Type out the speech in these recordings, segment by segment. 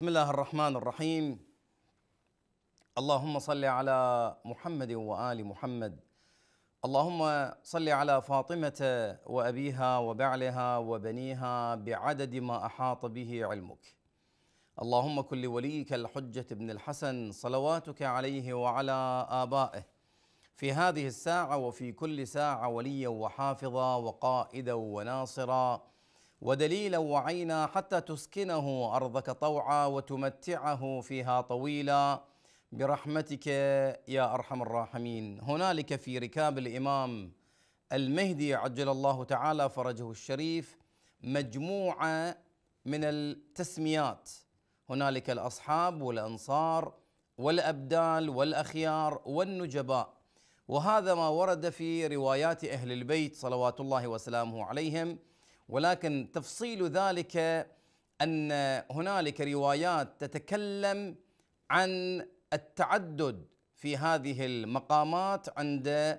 بسم الله الرحمن الرحيم اللهم صل على محمد وال محمد اللهم صل على فاطمه وابيها وبعلها وبنيها بعدد ما احاط به علمك اللهم كن لوليك الحجه بن الحسن صلواتك عليه وعلى ابائه في هذه الساعه وفي كل ساعه وليا وحافظا وقائدا وناصرا ودليلا وعينا حتى تسكنه أرضك طوعا وتمتعه فيها طويلا برحمتك يا أرحم الراحمين هنالك في ركاب الإمام المهدي عجل الله تعالى فرجه الشريف مجموعة من التسميات هنالك الأصحاب والأنصار والأبدال والأخيار والنجباء وهذا ما ورد في روايات أهل البيت صلوات الله وسلامه عليهم ولكن تفصيل ذلك ان هنالك روايات تتكلم عن التعدد في هذه المقامات عند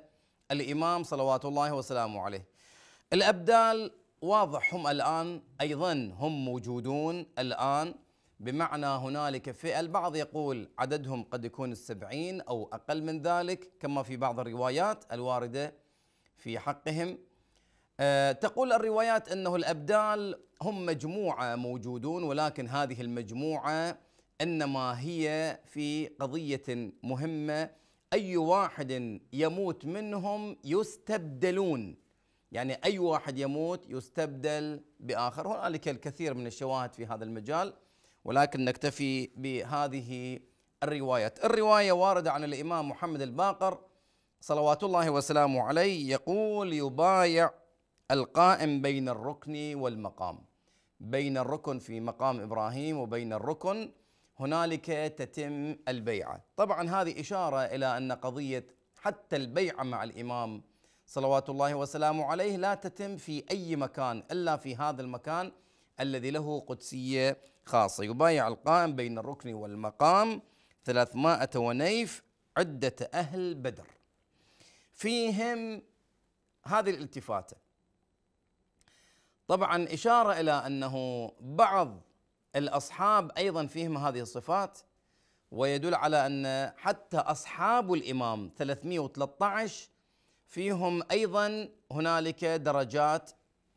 الامام صلوات الله وسلامه عليه. الابدال واضح هم الان ايضا هم موجودون الان بمعنى هنالك فئه البعض يقول عددهم قد يكون السبعين او اقل من ذلك كما في بعض الروايات الوارده في حقهم آه، تقول الروايات انه الابدال هم مجموعه موجودون ولكن هذه المجموعه انما هي في قضيه مهمه اي واحد يموت منهم يستبدلون يعني اي واحد يموت يستبدل باخر هنالك الكثير من الشواهد في هذا المجال ولكن نكتفي بهذه الروايات الروايه وارده عن الامام محمد الباقر صلوات الله وسلامه عليه يقول يبايع القائم بين الركن والمقام بين الركن في مقام ابراهيم وبين الركن هنالك تتم البيعه طبعا هذه اشاره الى ان قضيه حتى البيعه مع الامام صلوات الله وسلامه عليه لا تتم في اي مكان الا في هذا المكان الذي له قدسيه خاصه يبايع القائم بين الركن والمقام 300 ونيف عده اهل بدر فيهم هذه الالتفاته طبعا إشارة إلى أنه بعض الأصحاب أيضا فيهم هذه الصفات ويدل على أن حتى أصحاب الإمام 313 فيهم أيضا هنالك درجات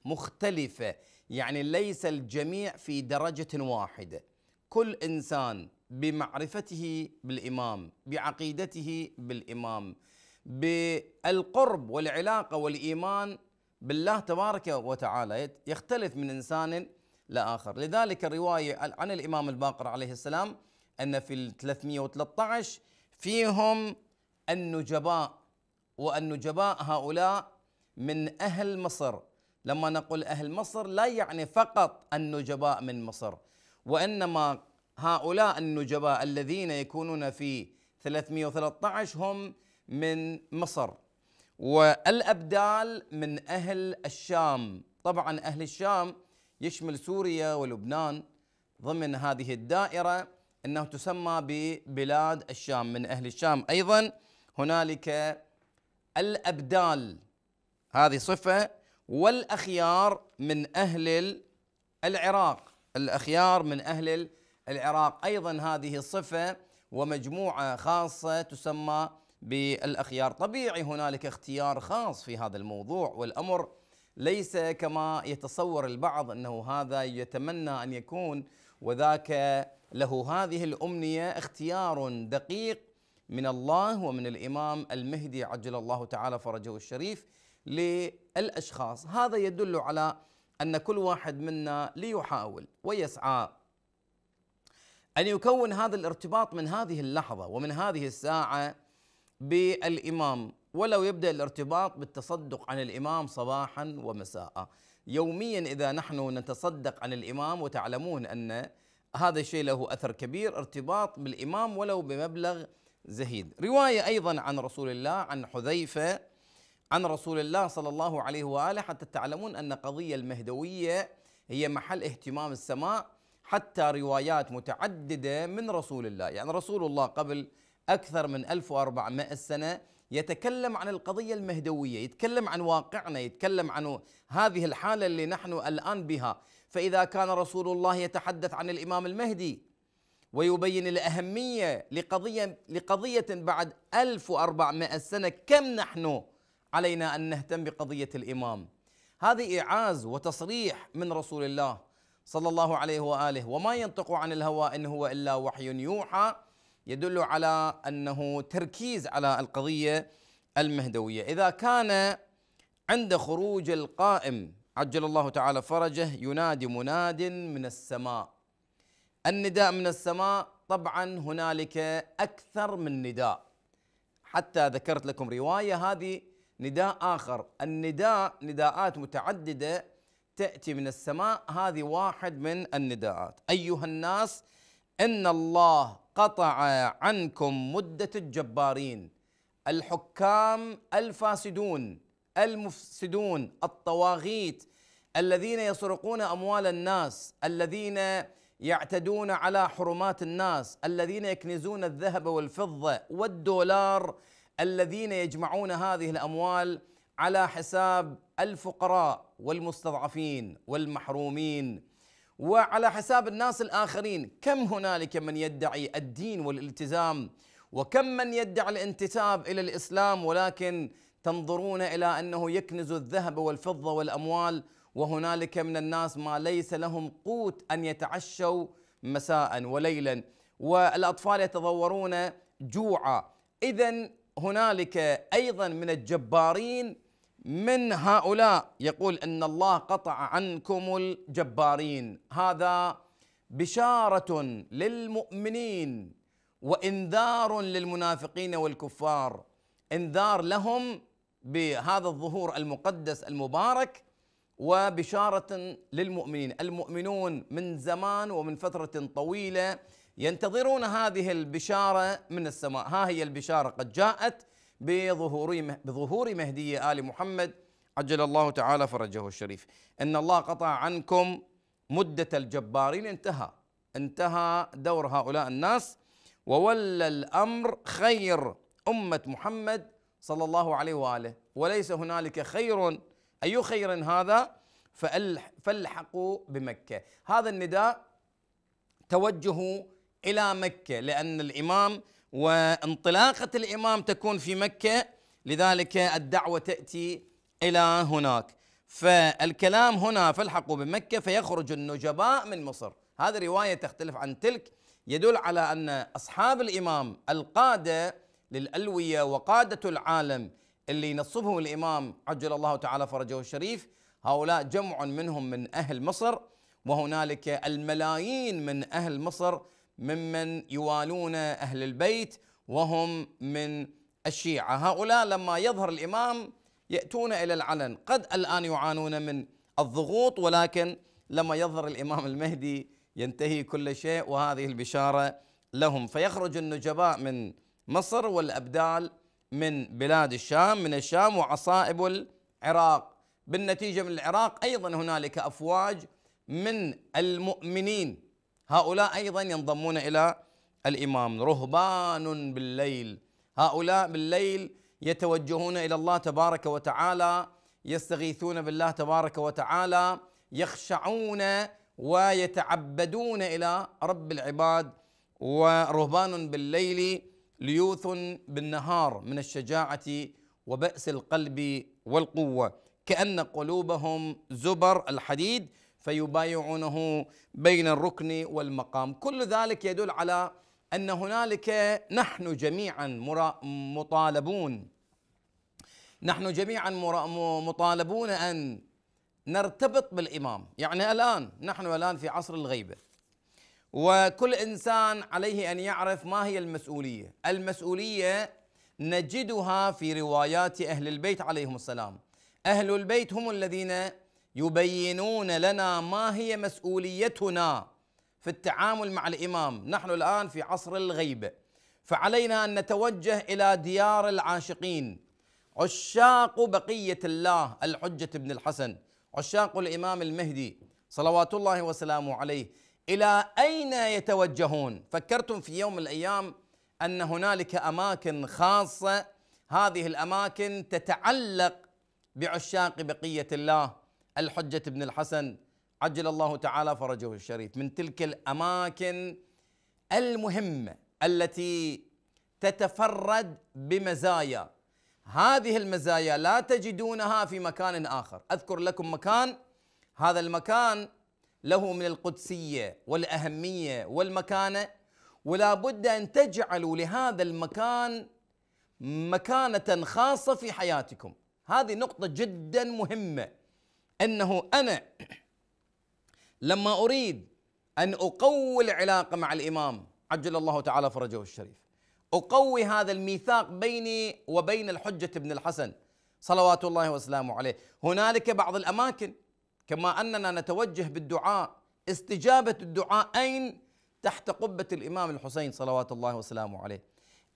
مختلفة يعني ليس الجميع في درجة واحدة كل إنسان بمعرفته بالإمام بعقيدته بالإمام بالقرب والعلاقة والإيمان بالله تبارك وتعالى يختلف من إنسان لآخر لذلك الرواية عن الإمام الباقر عليه السلام أن في ال 313 فيهم النجباء والنجباء هؤلاء من أهل مصر لما نقول أهل مصر لا يعني فقط النجباء من مصر وإنما هؤلاء النجباء الذين يكونون في 313 هم من مصر والأبدال من أهل الشام طبعا أهل الشام يشمل سوريا ولبنان ضمن هذه الدائرة أنه تسمى ببلاد الشام من أهل الشام أيضا هنالك الأبدال هذه صفة والأخيار من أهل العراق الأخيار من أهل العراق أيضا هذه صفة ومجموعة خاصة تسمى بالاخيار، طبيعي هنالك اختيار خاص في هذا الموضوع والامر ليس كما يتصور البعض انه هذا يتمنى ان يكون وذاك له هذه الامنيه اختيار دقيق من الله ومن الامام المهدي عجل الله تعالى فرجه الشريف للاشخاص، هذا يدل على ان كل واحد منا ليحاول ويسعى ان يكون هذا الارتباط من هذه اللحظه ومن هذه الساعه بالإمام ولو يبدأ الارتباط بالتصدق عن الإمام صباحا ومساء يوميا إذا نحن نتصدق عن الإمام وتعلمون أن هذا الشيء له أثر كبير ارتباط بالإمام ولو بمبلغ زهيد رواية أيضا عن رسول الله عن حذيفة عن رسول الله صلى الله عليه وآله حتى تعلمون أن قضية المهدوية هي محل اهتمام السماء حتى روايات متعددة من رسول الله يعني رسول الله قبل أكثر من 1400 سنة يتكلم عن القضية المهدوية يتكلم عن واقعنا يتكلم عن هذه الحالة اللي نحن الآن بها فإذا كان رسول الله يتحدث عن الإمام المهدي ويبين الأهمية لقضية, لقضية بعد 1400 سنة كم نحن علينا أن نهتم بقضية الإمام هذه إعاز وتصريح من رسول الله صلى الله عليه وآله وما ينطق عن الهوى إن هو إلا وحي يوحى يدل على انه تركيز على القضيه المهدويه، اذا كان عند خروج القائم عجل الله تعالى فرجه ينادي مناد من السماء. النداء من السماء طبعا هنالك اكثر من نداء. حتى ذكرت لكم روايه هذه نداء اخر، النداء نداءات متعدده تاتي من السماء هذه واحد من النداءات. ايها الناس ان الله قطع عنكم مدة الجبارين الحكام الفاسدون المفسدون الطواغيت الذين يسرقون اموال الناس الذين يعتدون على حرمات الناس الذين يكنزون الذهب والفضه والدولار الذين يجمعون هذه الاموال على حساب الفقراء والمستضعفين والمحرومين وعلى حساب الناس الآخرين كم هنالك من يدعي الدين والالتزام وكم من يدعي الانتساب إلى الإسلام ولكن تنظرون إلى أنه يكنز الذهب والفضة والأموال وهنالك من الناس ما ليس لهم قوت أن يتعشوا مساء وليلا والأطفال يتضورون جوعا إذا هنالك أيضا من الجبارين من هؤلاء يقول ان الله قطع عنكم الجبارين هذا بشاره للمؤمنين وانذار للمنافقين والكفار انذار لهم بهذا الظهور المقدس المبارك وبشاره للمؤمنين المؤمنون من زمان ومن فتره طويله ينتظرون هذه البشاره من السماء ها هي البشاره قد جاءت بظهور بظهور مهدي ال محمد عجل الله تعالى فرجه الشريف ان الله قطع عنكم مده الجبارين انتهى انتهى دور هؤلاء الناس وولى الامر خير امه محمد صلى الله عليه واله وليس هنالك خير اي خير هذا فالحقوا بمكه هذا النداء توجه الى مكه لان الامام وانطلاقه الامام تكون في مكه لذلك الدعوه تاتي الى هناك فالكلام هنا فالحقوا بمكه فيخرج النجباء من مصر هذه روايه تختلف عن تلك يدل على ان اصحاب الامام القاده للالويه وقاده العالم اللي نصبهم الامام عجل الله تعالى فرجه الشريف هؤلاء جمع منهم من اهل مصر وهنالك الملايين من اهل مصر ممن يوالون اهل البيت وهم من الشيعه، هؤلاء لما يظهر الامام ياتون الى العلن، قد الان يعانون من الضغوط ولكن لما يظهر الامام المهدي ينتهي كل شيء وهذه البشاره لهم، فيخرج النجباء من مصر والابدال من بلاد الشام، من الشام وعصائب العراق، بالنتيجه من العراق ايضا هنالك افواج من المؤمنين هؤلاء أيضا ينضمون إلى الإمام رهبان بالليل هؤلاء بالليل يتوجهون إلى الله تبارك وتعالى يستغيثون بالله تبارك وتعالى يخشعون ويتعبدون إلى رب العباد ورهبان بالليل ليوث بالنهار من الشجاعة وبأس القلب والقوة كأن قلوبهم زبر الحديد فيبايعونه بين الركن والمقام كل ذلك يدل على ان هنالك نحن جميعا مطالبون نحن جميعا مطالبون ان نرتبط بالامام يعني الان نحن الان في عصر الغيبه وكل انسان عليه ان يعرف ما هي المسؤوليه المسؤوليه نجدها في روايات اهل البيت عليهم السلام اهل البيت هم الذين يبينون لنا ما هي مسؤوليتنا في التعامل مع الامام، نحن الان في عصر الغيبه فعلينا ان نتوجه الى ديار العاشقين عشاق بقيه الله الحجه بن الحسن، عشاق الامام المهدي صلوات الله وسلامه عليه، الى اين يتوجهون؟ فكرتم في يوم من الايام ان هنالك اماكن خاصه هذه الاماكن تتعلق بعشاق بقيه الله الحجة بن الحسن عجل الله تعالى فرجه الشريف من تلك الأماكن المهمة التي تتفرد بمزايا هذه المزايا لا تجدونها في مكان آخر أذكر لكم مكان هذا المكان له من القدسية والأهمية والمكانة ولا بد أن تجعلوا لهذا المكان مكانة خاصة في حياتكم هذه نقطة جدا مهمة انه انا لما اريد ان اقوي العلاقه مع الامام عجل الله تعالى فرجه الشريف اقوي هذا الميثاق بيني وبين الحجه ابن الحسن صلوات الله وسلامه عليه هنالك بعض الاماكن كما اننا نتوجه بالدعاء استجابه الدعاء اين تحت قبه الامام الحسين صلوات الله وسلامه عليه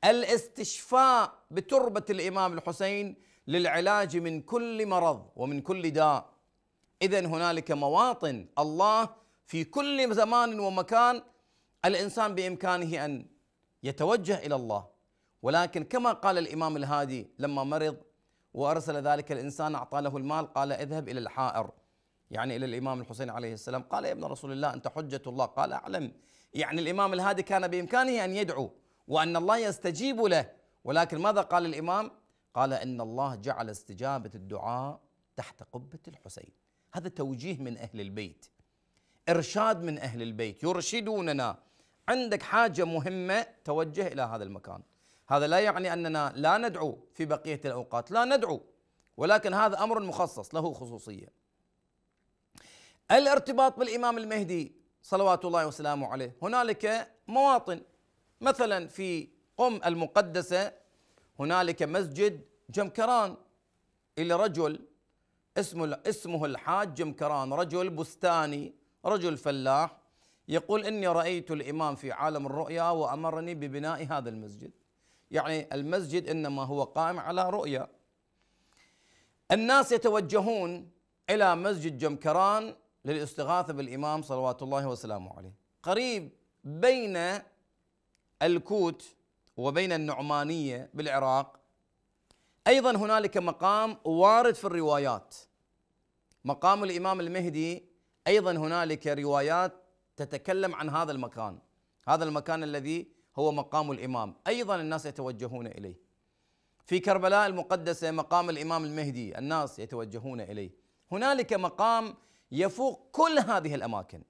الاستشفاء بتربه الامام الحسين للعلاج من كل مرض ومن كل داء اذا هنالك مواطن الله في كل زمان ومكان الانسان بامكانه ان يتوجه الى الله ولكن كما قال الامام الهادي لما مرض وارسل ذلك الانسان اعطى له المال قال اذهب الى الحائر يعني الى الامام الحسين عليه السلام قال يا ابن رسول الله انت حجه الله قال اعلم يعني الامام الهادي كان بامكانه ان يدعو وان الله يستجيب له ولكن ماذا قال الامام؟ قال ان الله جعل استجابه الدعاء تحت قبه الحسين هذا توجيه من أهل البيت إرشاد من أهل البيت يرشدوننا عندك حاجة مهمة توجه إلى هذا المكان هذا لا يعني أننا لا ندعو في بقية الأوقات لا ندعو ولكن هذا أمر مخصص له خصوصية الارتباط بالإمام المهدي صلوات الله وسلامه عليه هنالك مواطن مثلا في قم المقدسة هنالك مسجد جمكران إلى رجل اسمه اسمه الحاج مكران رجل بستاني رجل فلاح يقول اني رايت الامام في عالم الرؤيا وامرني ببناء هذا المسجد يعني المسجد انما هو قائم على رؤيا الناس يتوجهون الى مسجد جمكران للاستغاثه بالامام صلوات الله وسلامه عليه قريب بين الكوت وبين النعمانيه بالعراق ايضا هنالك مقام وارد في الروايات مقام الامام المهدي ايضا هنالك روايات تتكلم عن هذا المكان هذا المكان الذي هو مقام الامام ايضا الناس يتوجهون اليه في كربلاء المقدسه مقام الامام المهدي الناس يتوجهون اليه هنالك مقام يفوق كل هذه الاماكن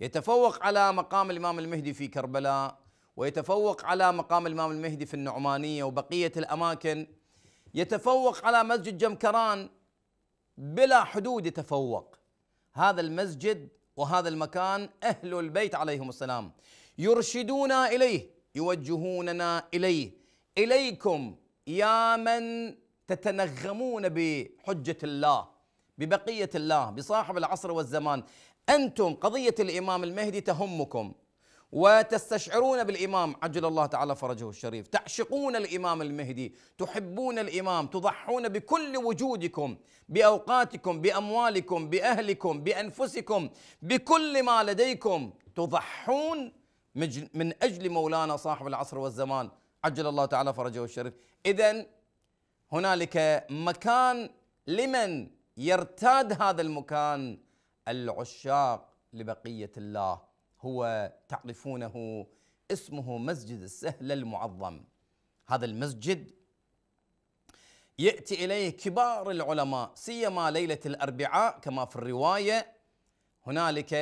يتفوق على مقام الامام المهدي في كربلاء ويتفوق على مقام الامام المهدي في النعمانيه وبقيه الاماكن يتفوق على مسجد جمكران بلا حدود يتفوق هذا المسجد وهذا المكان أهل البيت عليهم السلام يرشدون إليه يوجهوننا إليه إليكم يا من تتنغمون بحجة الله ببقية الله بصاحب العصر والزمان أنتم قضية الإمام المهدي تهمكم وتستشعرون بالامام عجل الله تعالى فرجه الشريف، تعشقون الامام المهدي، تحبون الامام، تضحون بكل وجودكم، باوقاتكم، باموالكم، باهلكم، بانفسكم، بكل ما لديكم، تضحون من اجل مولانا صاحب العصر والزمان عجل الله تعالى فرجه الشريف، اذا هنالك مكان لمن يرتاد هذا المكان العشاق لبقيه الله. هو تعرفونه اسمه مسجد السهل المعظم هذا المسجد ياتي اليه كبار العلماء سيما ليله الاربعاء كما في الروايه هنالك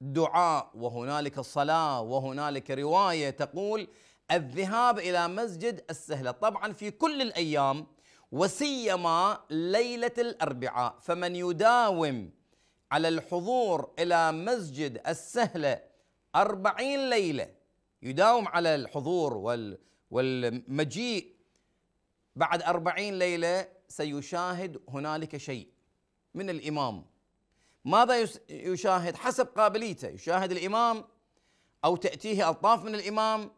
دعاء وهنالك صلاه وهنالك روايه تقول الذهاب الى مسجد السهله طبعا في كل الايام وسيما ليله الاربعاء فمن يداوم على الحضور إلى مسجد السهلة أربعين ليلة يداوم على الحضور والمجيء بعد أربعين ليلة سيشاهد هنالك شيء من الإمام ماذا يشاهد حسب قابليته يشاهد الإمام أو تأتيه ألطاف من الإمام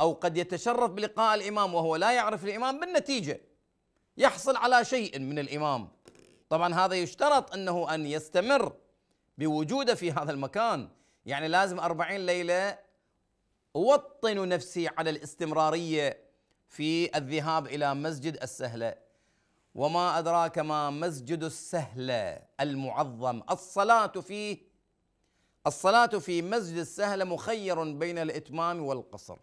أو قد يتشرف بلقاء الإمام وهو لا يعرف الإمام بالنتيجة يحصل على شيء من الإمام طبعا هذا يشترط أنه أن يستمر بوجوده في هذا المكان يعني لازم أربعين ليلة أوطن نفسي على الاستمرارية في الذهاب إلى مسجد السهلة وما أدراك ما مسجد السهلة المعظم الصلاة فيه الصلاة في مسجد السهلة مخير بين الإتمام والقصر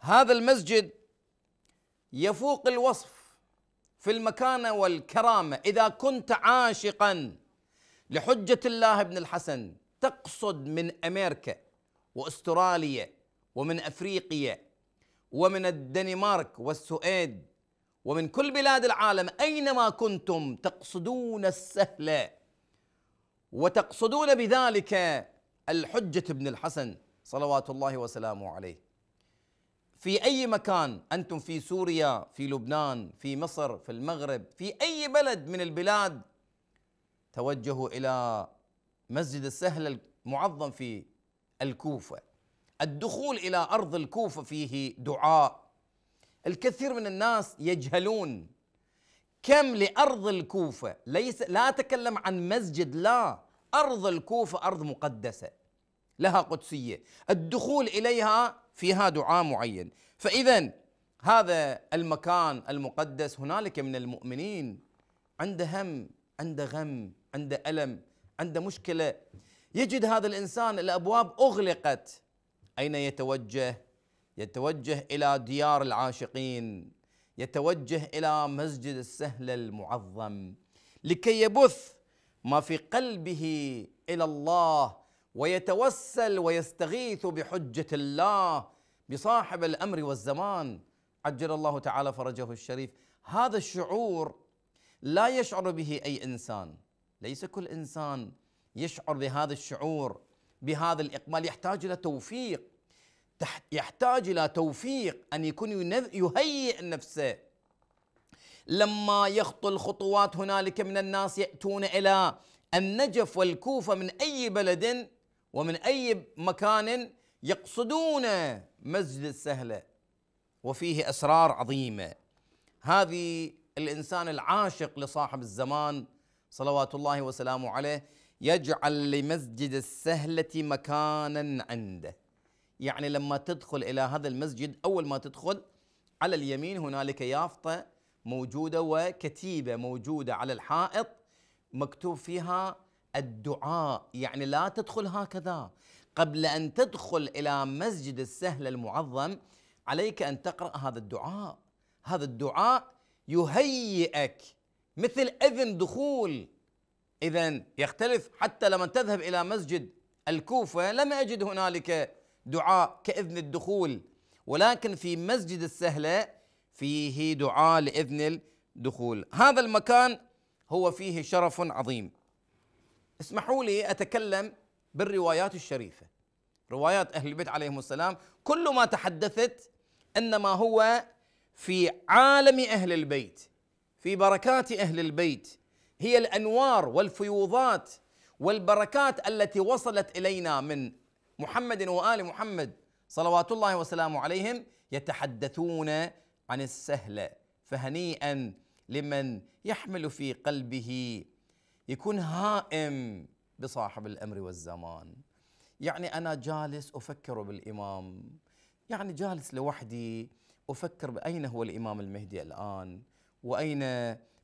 هذا المسجد يفوق الوصف في المكانه والكرامه اذا كنت عاشقا لحجه الله بن الحسن تقصد من امريكا واستراليا ومن افريقيا ومن الدنمارك والسويد ومن كل بلاد العالم اينما كنتم تقصدون السهله وتقصدون بذلك الحجه ابن الحسن صلوات الله وسلامه عليه في اي مكان انتم في سوريا في لبنان في مصر في المغرب في اي بلد من البلاد توجهوا الى مسجد السهل المعظم في الكوفه الدخول الى ارض الكوفه فيه دعاء الكثير من الناس يجهلون كم لارض الكوفه ليس لا اتكلم عن مسجد لا ارض الكوفه ارض مقدسه لها قدسيه الدخول اليها فيها دعاء معين فإذا هذا المكان المقدس هنالك من المؤمنين عنده هم عنده غم عنده ألم عنده مشكلة يجد هذا الإنسان الأبواب أغلقت أين يتوجه يتوجه إلى ديار العاشقين يتوجه إلى مسجد السهل المعظم لكي يبث ما في قلبه إلى الله ويتوسل ويستغيث بحجه الله بصاحب الامر والزمان عجل الله تعالى فرجه الشريف هذا الشعور لا يشعر به اي انسان ليس كل انسان يشعر بهذا الشعور بهذا الاقبال يحتاج الى توفيق يحتاج الى توفيق ان يكون يهيئ نفسه لما يخطو الخطوات هنالك من الناس ياتون الى النجف والكوفه من اي بلد ومن أي مكان يقصدون مسجد السهلة وفيه أسرار عظيمة هذه الإنسان العاشق لصاحب الزمان صلوات الله وسلامه عليه يجعل لمسجد السهلة مكانا عنده يعني لما تدخل إلى هذا المسجد أول ما تدخل على اليمين هنالك يافطة موجودة وكتيبة موجودة على الحائط مكتوب فيها الدعاء يعني لا تدخل هكذا قبل أن تدخل إلى مسجد السهل المعظم عليك أن تقرأ هذا الدعاء هذا الدعاء يهيئك مثل إذن دخول إذا يختلف حتى لما تذهب إلى مسجد الكوفة لم أجد هنالك دعاء كإذن الدخول ولكن في مسجد السهلة فيه دعاء لإذن الدخول هذا المكان هو فيه شرف عظيم اسمحوا لي أتكلم بالروايات الشريفة روايات أهل البيت عليهم السلام كل ما تحدثت إنما هو في عالم أهل البيت في بركات أهل البيت هي الأنوار والفيوضات والبركات التي وصلت إلينا من محمد وآل محمد صلوات الله وسلامه عليهم يتحدثون عن السهلة فهنيئا لمن يحمل في قلبه يكون هائم بصاحب الامر والزمان يعني انا جالس افكر بالامام يعني جالس لوحدي افكر باين هو الامام المهدي الان واين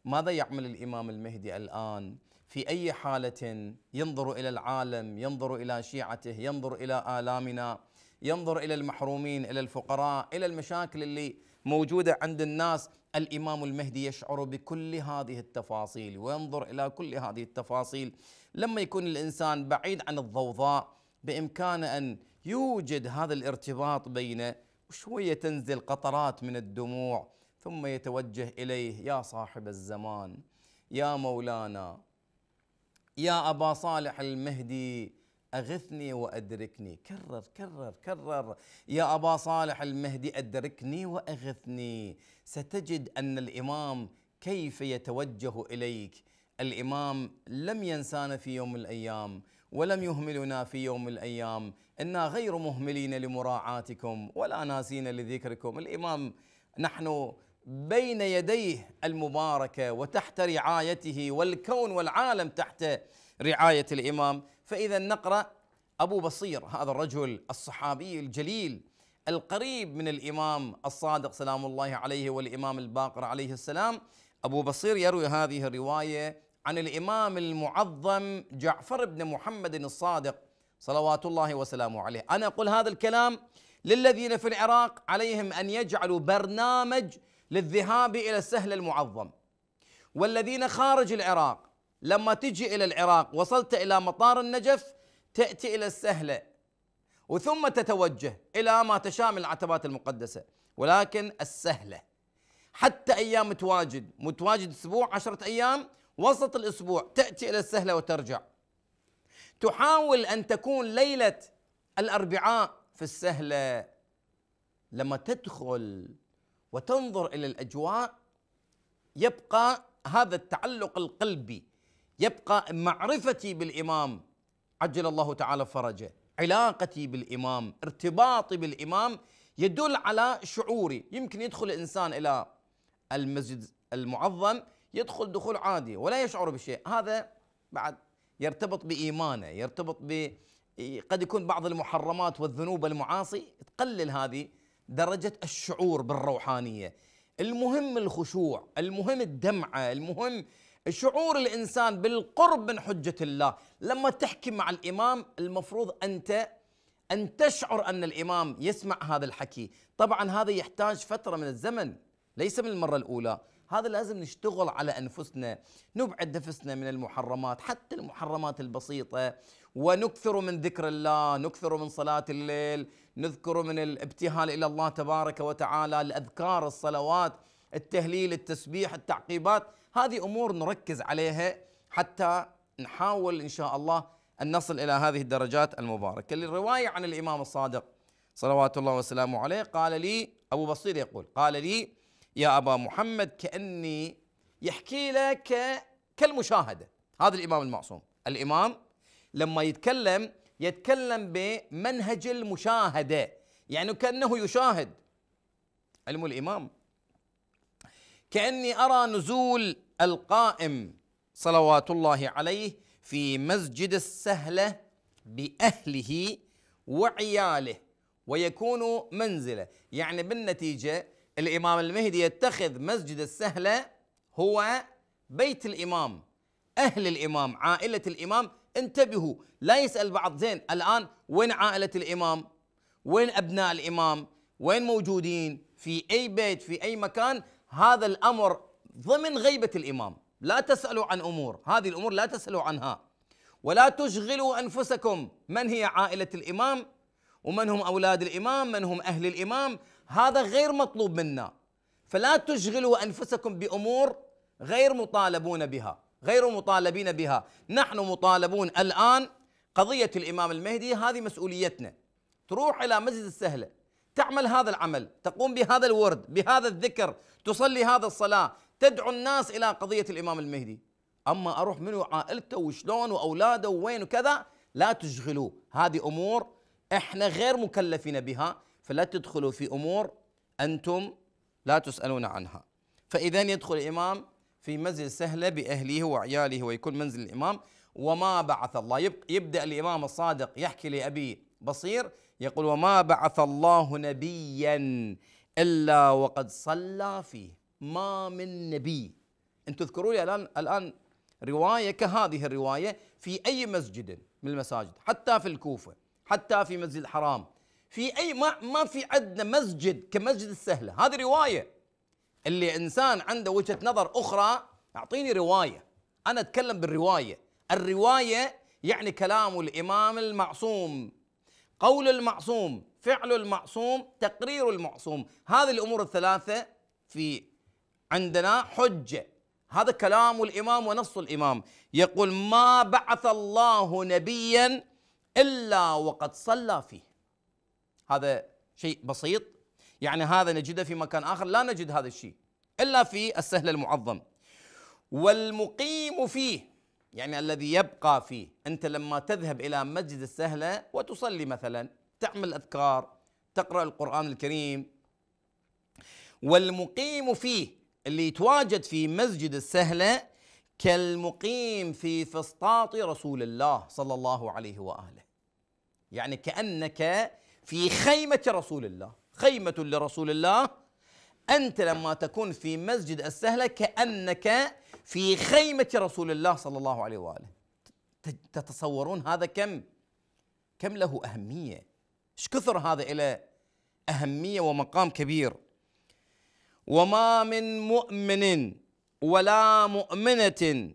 ماذا يعمل الامام المهدي الان في اي حاله ينظر الى العالم ينظر الى شيعته ينظر الى الامنا ينظر الى المحرومين الى الفقراء الى المشاكل اللي موجوده عند الناس الامام المهدي يشعر بكل هذه التفاصيل وينظر الى كل هذه التفاصيل لما يكون الانسان بعيد عن الضوضاء بامكانه ان يوجد هذا الارتباط بينه وشويه تنزل قطرات من الدموع ثم يتوجه اليه يا صاحب الزمان يا مولانا يا ابا صالح المهدي أغثني وأدركني كرر كرر كرر يا أبا صالح المهدي أدركني وأغثني ستجد أن الإمام كيف يتوجه إليك الإمام لم ينسانا في يوم الأيام ولم يهملنا في يوم الأيام إنا غير مهملين لمراعاتكم ولا ناسين لذكركم الإمام نحن بين يديه المباركة وتحت رعايته والكون والعالم تحت رعاية الإمام فإذا نقرأ أبو بصير هذا الرجل الصحابي الجليل القريب من الإمام الصادق سلام الله عليه والإمام الباقر عليه السلام أبو بصير يروي هذه الرواية عن الإمام المعظم جعفر بن محمد الصادق صلوات الله وسلامه عليه أنا أقول هذا الكلام للذين في العراق عليهم أن يجعلوا برنامج للذهاب إلى السهل المعظم والذين خارج العراق لما تجي إلى العراق وصلت إلى مطار النجف تأتي إلى السهلة وثم تتوجه إلى ما تشاء من العتبات المقدسة ولكن السهلة حتى أيام متواجد متواجد أسبوع عشرة أيام وسط الأسبوع تأتي إلى السهلة وترجع تحاول أن تكون ليلة الأربعاء في السهلة لما تدخل وتنظر إلى الأجواء يبقى هذا التعلق القلبي يبقى معرفتي بالامام عجل الله تعالى فرجه علاقتي بالامام ارتباطي بالامام يدل على شعوري يمكن يدخل الانسان الى المسجد المعظم يدخل دخول عادي ولا يشعر بشيء هذا بعد يرتبط بايمانه يرتبط ب قد يكون بعض المحرمات والذنوب المعاصي تقلل هذه درجه الشعور بالروحانيه المهم الخشوع المهم الدمعه المهم شعور الانسان بالقرب من حجه الله لما تحكي مع الامام المفروض انت ان تشعر ان الامام يسمع هذا الحكي طبعا هذا يحتاج فتره من الزمن ليس من المره الاولى هذا لازم نشتغل على انفسنا نبعد نفسنا من المحرمات حتى المحرمات البسيطه ونكثر من ذكر الله نكثر من صلاه الليل نذكر من الابتهال الى الله تبارك وتعالى الاذكار الصلوات التهليل التسبيح التعقيبات هذه امور نركز عليها حتى نحاول ان شاء الله ان نصل الى هذه الدرجات المباركه للروايه عن الامام الصادق صلوات الله وسلامه عليه قال لي ابو بصير يقول قال لي يا ابا محمد كاني يحكي لك كالمشاهده هذا الامام المعصوم الامام لما يتكلم يتكلم بمنهج المشاهده يعني كانه يشاهد علم الامام كاني ارى نزول القائم صلوات الله عليه في مسجد السهله باهله وعياله ويكون منزله يعني بالنتيجه الامام المهدي يتخذ مسجد السهله هو بيت الامام اهل الامام عائله الامام انتبهوا لا يسال بعض زين الان وين عائله الامام وين ابناء الامام وين موجودين في اي بيت في اي مكان هذا الامر ضمن غيبة الإمام لا تسألوا عن أمور هذه الأمور لا تسألوا عنها ولا تشغلوا أنفسكم من هي عائلة الإمام ومن هم أولاد الإمام من هم أهل الإمام هذا غير مطلوب منا فلا تشغلوا أنفسكم بأمور غير مطالبون بها غير مطالبين بها نحن مطالبون الآن قضية الإمام المهدي هذه مسؤوليتنا تروح إلى مسجد السهلة تعمل هذا العمل تقوم بهذا الورد بهذا الذكر تصلي هذا الصلاة تدعو الناس إلى قضية الإمام المهدي أما أروح منو عائلته وشلون وأولاده وين وكذا لا تشغلوه هذه أمور إحنا غير مكلفين بها فلا تدخلوا في أمور أنتم لا تسألون عنها فإذا يدخل الإمام في منزل سهلة بأهله وعياله ويكون منزل الإمام وما بعث الله يبدأ الإمام الصادق يحكي لأبي بصير يقول وما بعث الله نبيا الا وقد صلى فيه ما من نبي ان تذكروا لي الان الان روايه كهذه الروايه في اي مسجد من المساجد حتى في الكوفه حتى في مسجد الحرام في اي ما ما في عندنا مسجد كمسجد السهله هذه روايه اللي انسان عنده وجهه نظر اخرى اعطيني روايه انا اتكلم بالروايه الروايه يعني كلام الامام المعصوم قول المعصوم فعل المعصوم تقرير المعصوم هذه الأمور الثلاثة في عندنا حجة هذا كلام الإمام ونص الإمام يقول ما بعث الله نبيا إلا وقد صلى فيه هذا شيء بسيط يعني هذا نجده في مكان آخر لا نجد هذا الشيء إلا في السهل المعظم والمقيم فيه يعني الذي يبقى فيه أنت لما تذهب إلى مسجد السهلة وتصلي مثلا تعمل أذكار تقرأ القرآن الكريم والمقيم فيه اللي يتواجد في مسجد السهلة كالمقيم في فسطاط رسول الله صلى الله عليه وآله يعني كأنك في خيمة رسول الله خيمة لرسول الله أنت لما تكون في مسجد السهلة كأنك في خيمة رسول الله صلى الله عليه وآله تتصورون هذا كم كم له أهمية ايش كثر هذا إلى أهمية ومقام كبير وما من مؤمن ولا مؤمنة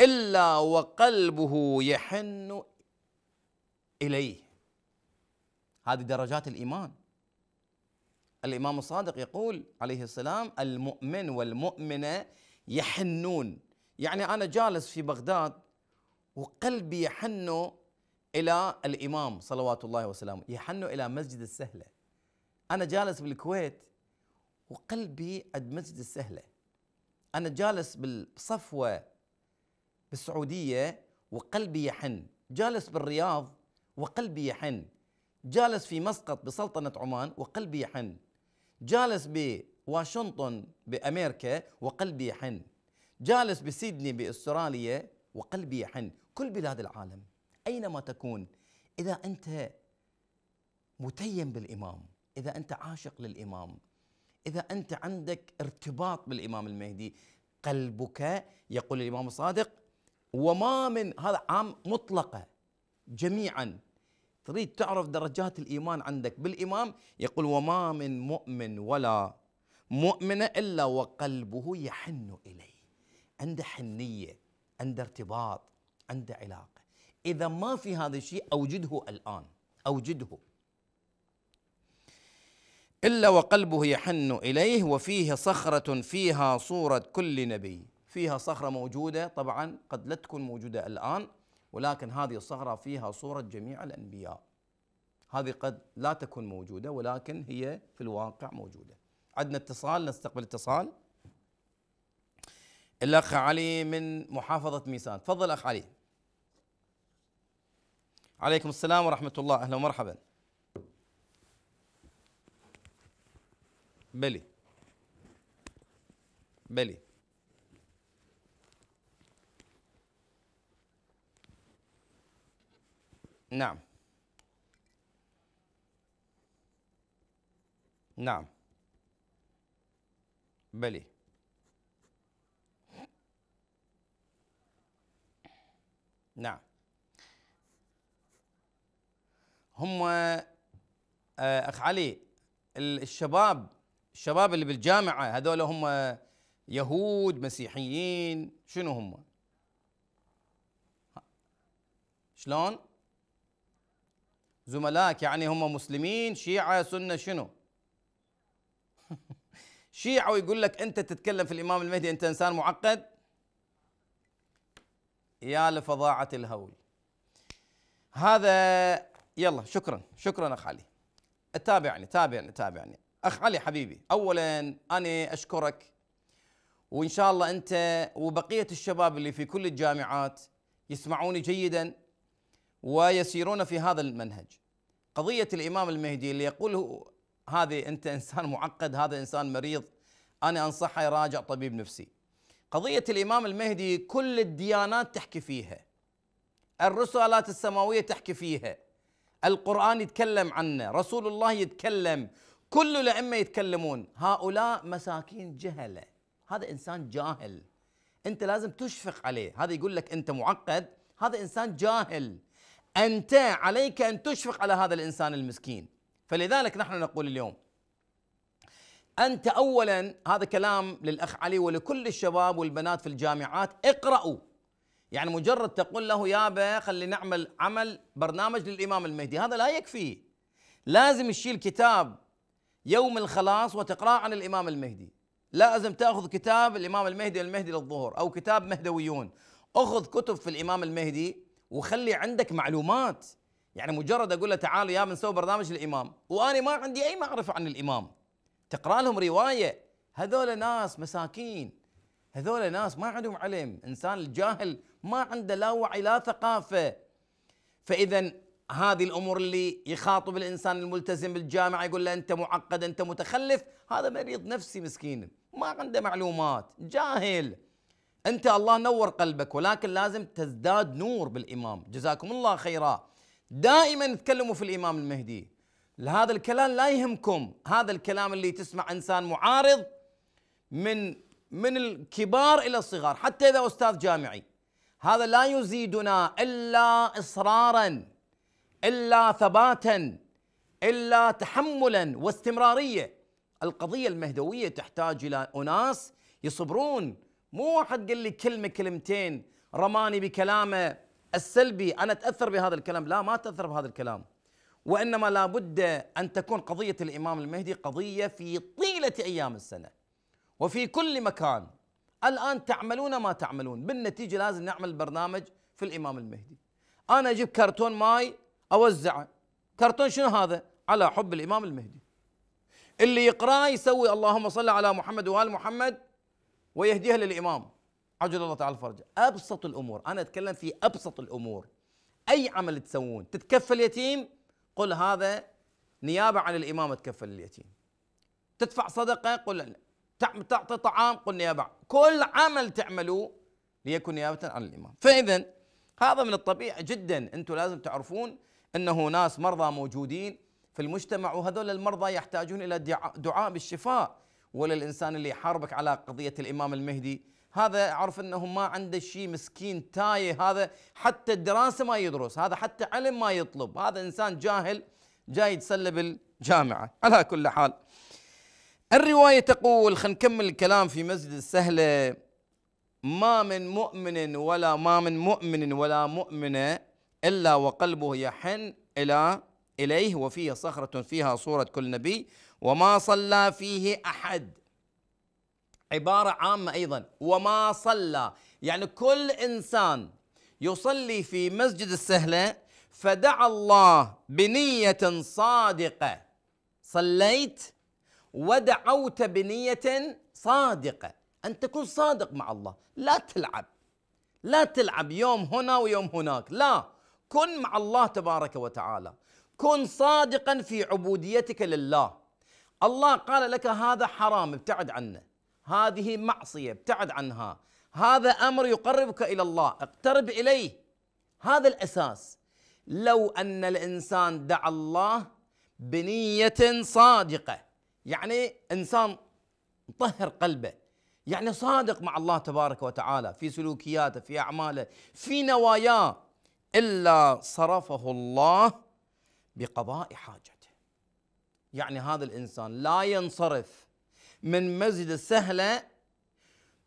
إلا وقلبه يحن إليه هذه درجات الإيمان الإمام الصادق يقول عليه السلام المؤمن والمؤمنة يحنون يعني أنا جالس في بغداد وقلبي يحن إلى الإمام صلوات الله وسلامه يحن إلى مسجد السهلة أنا جالس بالكويت وقلبي عند مسجد السهلة أنا جالس بالصفوة بالسعودية وقلبي يحن جالس بالرياض وقلبي يحن جالس في مسقط بسلطنة عمان وقلبي يحن جالس واشنطن بأمريكا وقلبي يحن جالس بسيدني بأستراليا وقلبي يحن كل بلاد العالم أينما تكون إذا أنت متيم بالإمام إذا أنت عاشق للإمام إذا أنت عندك ارتباط بالإمام المهدي قلبك يقول الإمام الصادق وما من هذا عام مطلقة جميعا تريد تعرف درجات الإيمان عندك بالإمام يقول وما من مؤمن ولا مؤمنة إلا وقلبه يحن إليه عنده حنية عنده ارتباط عنده علاقة إذا ما في هذا الشيء أوجده الآن أوجده إلا وقلبه يحن إليه وفيه صخرة فيها صورة كل نبي فيها صخرة موجودة طبعا قد لا تكون موجودة الآن ولكن هذه الصخرة فيها صورة جميع الأنبياء هذه قد لا تكون موجودة ولكن هي في الواقع موجودة عندنا اتصال نستقبل اتصال الاخ علي من محافظه ميسان تفضل اخ علي عليكم السلام ورحمه الله اهلا ومرحبا بلي بلي نعم نعم بلي نعم هم آه، اخ علي الشباب الشباب اللي بالجامعه هذول هم يهود مسيحيين شنو هم؟ شلون؟ زملائك يعني هم مسلمين شيعه سنه شنو؟ شيعة ويقول لك أنت تتكلم في الإمام المهدي أنت إنسان معقد يا لفظاعة الهول هذا يلا شكرا شكرا أخ علي تابعني تابعني تابعني أخ علي حبيبي أولا أنا أشكرك وإن شاء الله أنت وبقية الشباب اللي في كل الجامعات يسمعوني جيدا ويسيرون في هذا المنهج قضية الإمام المهدي اللي يقوله هذه انت انسان معقد هذا انسان مريض انا انصحه يراجع طبيب نفسي قضيه الامام المهدي كل الديانات تحكي فيها الرسالات السماويه تحكي فيها القران يتكلم عنه رسول الله يتكلم كل الائمه يتكلمون هؤلاء مساكين جهله هذا انسان جاهل انت لازم تشفق عليه هذا يقول لك انت معقد هذا انسان جاهل انت عليك ان تشفق على هذا الانسان المسكين فلذلك نحن نقول اليوم انت اولا هذا كلام للاخ علي ولكل الشباب والبنات في الجامعات اقرأوا يعني مجرد تقول له يا يابا خلي نعمل عمل برنامج للامام المهدي هذا لا يكفي لازم تشيل كتاب يوم الخلاص وتقرأه عن الامام المهدي لازم تاخذ كتاب الامام المهدي المهدي للظهر او كتاب مهدويون اخذ كتب في الامام المهدي وخلي عندك معلومات يعني مجرد اقول له تعال يا بنسوي برنامج الامام وانا ما عندي اي معرفه عن الامام تقرا لهم روايه هذول ناس مساكين هذول ناس ما عندهم علم انسان الجاهل ما عنده لا وعي لا ثقافه فاذا هذه الامور اللي يخاطب الانسان الملتزم بالجامعه يقول له انت معقد انت متخلف هذا مريض نفسي مسكين ما عنده معلومات جاهل انت الله نور قلبك ولكن لازم تزداد نور بالامام جزاكم الله خيرا دائما تكلموا في الامام المهدي هذا الكلام لا يهمكم هذا الكلام اللي تسمع انسان معارض من من الكبار الى الصغار حتى اذا استاذ جامعي هذا لا يزيدنا الا اصرارا الا ثباتا الا تحملا واستمراريه القضيه المهدويه تحتاج الى اناس يصبرون مو واحد قال لي كلمه كلمتين رماني بكلامه السلبي انا اتاثر بهذا الكلام لا ما اتاثر بهذا الكلام وانما لابد ان تكون قضيه الامام المهدي قضيه في طيله ايام السنه وفي كل مكان الان تعملون ما تعملون بالنتيجه لازم نعمل برنامج في الامام المهدي انا اجيب كرتون ماي اوزعه كرتون شنو هذا على حب الامام المهدي اللي يقرا يسوي اللهم صل على محمد وال محمد ويهديها للامام عجل الله تعالى الفرج ابسط الامور انا اتكلم في ابسط الامور اي عمل تسوون تتكفل يتيم قل هذا نيابه عن الامام اتكفل اليتيم تدفع صدقه قل تعطي طعام قل نيابه كل عمل تعملوه ليكن نيابه عن الامام فاذا هذا من الطبيعي جدا انتم لازم تعرفون أنه ناس مرضى موجودين في المجتمع وهذول المرضى يحتاجون الى دعاء بالشفاء ولا الانسان اللي يحاربك على قضيه الامام المهدي هذا عرف انه ما عنده شيء مسكين تايه هذا حتى الدراسه ما يدرس هذا حتى علم ما يطلب هذا انسان جاهل جاي يتسلى بالجامعه على كل حال الروايه تقول خلينا نكمل الكلام في مسجد السهله ما من مؤمن ولا ما من مؤمن ولا مؤمنه الا وقلبه يحن الى اليه وفيه صخره فيها صوره كل نبي وما صلى فيه احد عبارة عامة أيضا وما صلى يعني كل إنسان يصلي في مسجد السهلة فدعا الله بنية صادقة صليت ودعوت بنية صادقة أن تكون صادق مع الله لا تلعب لا تلعب يوم هنا ويوم هناك لا كن مع الله تبارك وتعالى كن صادقا في عبوديتك لله الله قال لك هذا حرام ابتعد عنه هذه معصيه ابتعد عنها هذا امر يقربك الى الله اقترب اليه هذا الاساس لو ان الانسان دعا الله بنيه صادقه يعني انسان مطهر قلبه يعني صادق مع الله تبارك وتعالى في سلوكياته في اعماله في نواياه الا صرفه الله بقضاء حاجته يعني هذا الانسان لا ينصرف من مسجد السهلة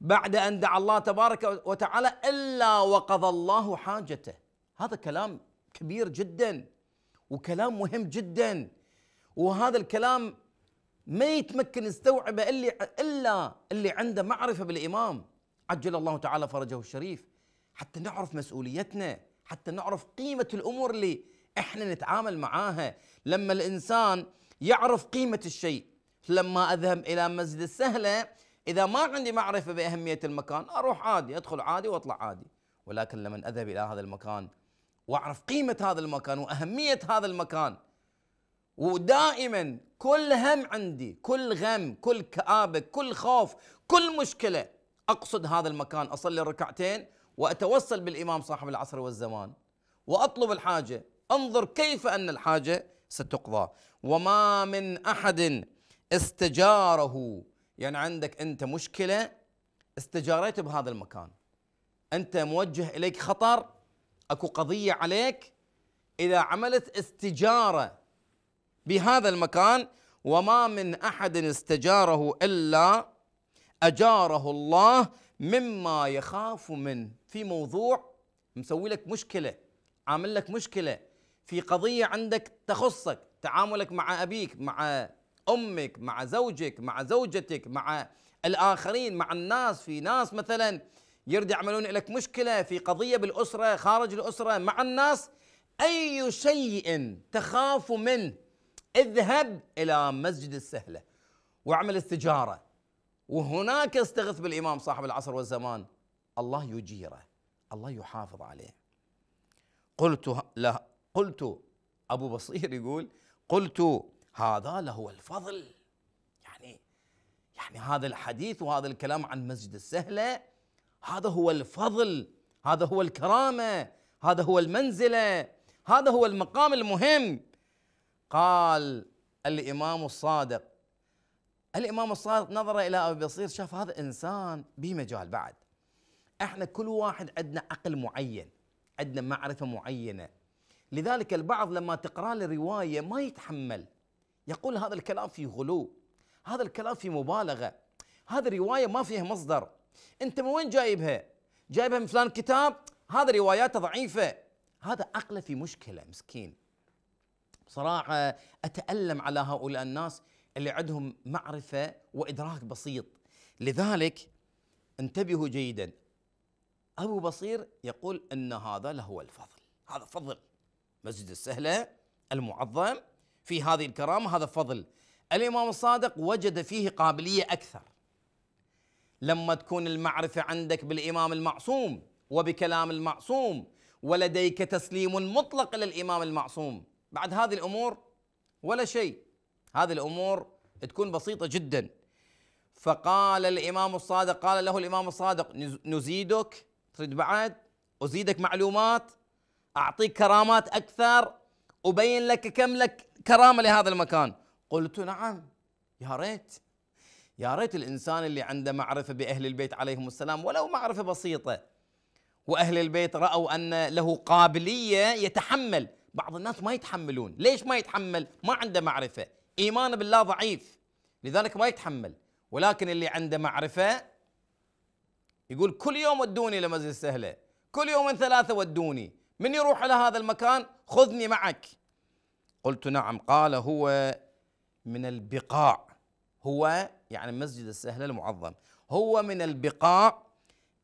بعد أن دعا الله تبارك وتعالى إلا وقضى الله حاجته هذا كلام كبير جدا وكلام مهم جدا وهذا الكلام ما يتمكن يستوعبه إلا اللي عنده معرفة بالإمام عجل الله تعالى فرجه الشريف حتى نعرف مسؤوليتنا حتى نعرف قيمة الأمور اللي احنا نتعامل معاها لما الإنسان يعرف قيمة الشيء لما اذهب الى مسجد السهله اذا ما عندي معرفه باهميه المكان اروح عادي ادخل عادي واطلع عادي ولكن لما اذهب الى هذا المكان واعرف قيمه هذا المكان واهميه هذا المكان ودائما كل هم عندي كل غم كل كآبة كل خوف كل مشكلة أقصد هذا المكان أصلي الركعتين واتوصل بالإمام صاحب العصر والزمان وأطلب الحاجة انظر كيف أن الحاجة ستقضى وما من أحد استجاره يعني عندك انت مشكله استجاريت بهذا المكان انت موجه اليك خطر اكو قضيه عليك اذا عملت استجاره بهذا المكان وما من احد استجاره الا اجاره الله مما يخاف منه في موضوع مسوي لك مشكله عامل لك مشكله في قضيه عندك تخصك تعاملك مع ابيك مع امك مع زوجك مع زوجتك مع الاخرين مع الناس في ناس مثلا يرد يعملون لك مشكله في قضيه بالاسره خارج الاسره مع الناس اي شيء تخاف منه اذهب الى مسجد السهله واعمل استجاره وهناك استغث بالامام صاحب العصر والزمان الله يجيره الله يحافظ عليه قلت له قلت ابو بصير يقول قلت هذا لهو الفضل يعني يعني هذا الحديث وهذا الكلام عن مسجد السهله هذا هو الفضل هذا هو الكرامه هذا هو المنزله هذا هو المقام المهم قال الامام الصادق الامام الصادق نظر الى ابي بصير شاف هذا انسان به مجال بعد احنا كل واحد عندنا عقل معين عندنا معرفه معينه لذلك البعض لما تقرا له روايه ما يتحمل يقول هذا الكلام في غلو هذا الكلام في مبالغه هذا روايه ما فيها مصدر انت من وين جايبها جايبها من فلان كتاب هذا رواياته ضعيفه هذا عقله في مشكله مسكين بصراحه اتالم على هؤلاء الناس اللي عندهم معرفه وادراك بسيط لذلك انتبهوا جيدا ابو بصير يقول ان هذا لهو الفضل هذا فضل مسجد السهله المعظم في هذه الكرامة هذا فضل الإمام الصادق وجد فيه قابلية أكثر لما تكون المعرفة عندك بالإمام المعصوم وبكلام المعصوم ولديك تسليم مطلق للإمام المعصوم بعد هذه الأمور ولا شيء هذه الأمور تكون بسيطة جدا فقال الإمام الصادق قال له الإمام الصادق نزيدك تريد بعد أزيدك معلومات أعطيك كرامات أكثر أبين لك كم لك كرامه لهذا المكان قلت نعم يا ريت يا ريت الانسان اللي عنده معرفه باهل البيت عليهم السلام ولو معرفه بسيطه واهل البيت راوا ان له قابليه يتحمل بعض الناس ما يتحملون ليش ما يتحمل ما عنده معرفه ايمانه بالله ضعيف لذلك ما يتحمل ولكن اللي عنده معرفه يقول كل يوم ودوني لمسجد سهله كل يوم ثلاثه ودوني من يروح الى هذا المكان خذني معك قلت نعم قال هو من البقاع هو يعني مسجد السهل المعظم هو من البقاع